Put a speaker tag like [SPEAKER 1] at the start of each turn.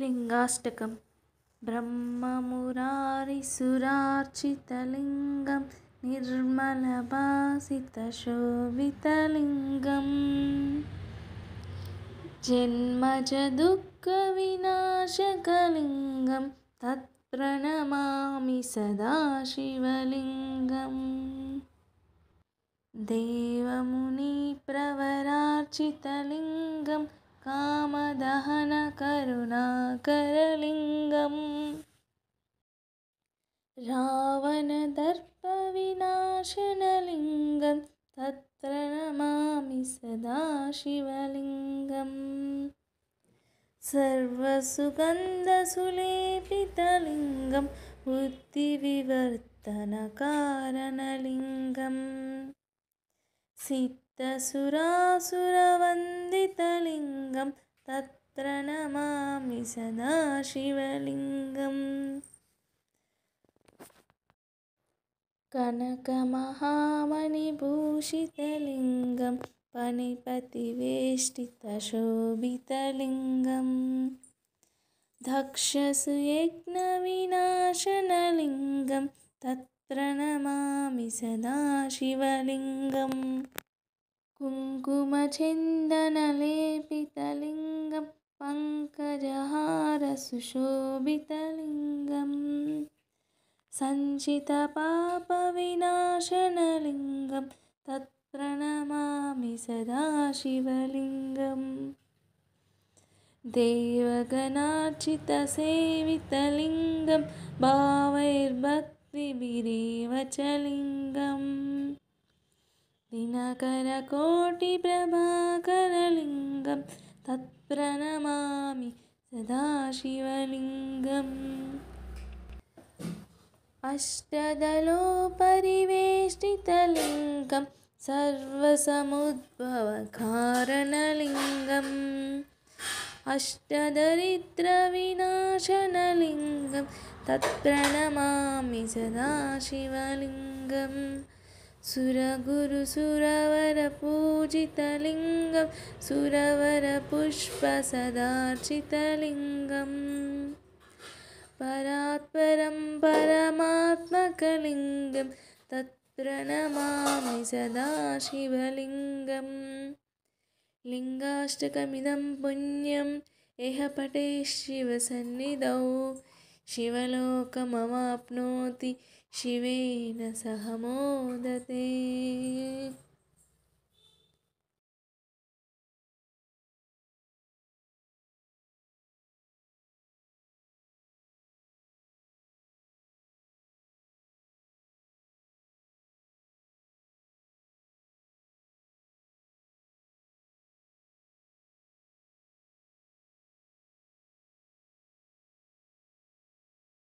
[SPEAKER 1] लिङ्गाष्टकं ब्रह्ममुरारिसुरार्चितलिङ्गं निर्मलभासितशोभितलिङ्गम् जन्मजदुःखविनाशकलिङ्गं तत्प्रणमामि सदाशिवलिङ्गं देवमुनिप्रवरार्चितलिङ्गं कामदहनकरुणाकरलिङ्गम् रावणदर्पविनाशनलिङ्गं तत्र नमामि सदा सर्वसुगन्धसुलेपितलिङ्गम् सर्वसुगन्धसुलेपितलिङ्गं सि सुरासुरवन्दितलिङ्गं तत्र नमामि सदा शिवलिङ्गम् कनकमहामणिभूषितलिङ्गं पणिपतिवेष्टितशोभितलिङ्गं दक्ष यज्ञविनाशनलिङ्गं तत्र नमामि सदा शिवलिङ्गम् कुङ्कुमचिन्दनलेपितलिङ्गं पङ्कजहारसुशोभितलिङ्गं सञ्चितपापविनाशनलिङ्गं तत्प्रणमामि सदाशिवलिङ्गं देवगणार्चितसेवितलिङ्गं भावैर्भक्तिभिरेव लिङ्गम् दिनकरकोटिप्रभाकरलिङ्गं तत्प्रणमामि सदाशिवलिङ्गम् अष्टदलोपरिवेष्टितलिङ्गं सर्वसमुद्भवकारणलिङ्गम् अष्टदरिद्रविनाशनलिङ्गं तत्प्रणमामि सदाशिवलिङ्गम् सुरगुरुसुरवरपूजितलिङ्गं सुरवरपुष्पसदार्चितलिङ्गम् परात्परं परमात्मकलिङ्गं नमामि सदा शिवलिङ्गं लिङ्गाष्टकमिदं पुण्यम् इह पठे शिवसन्निधौ शिवलोकमवाप्नोति शिवेन सह मोदते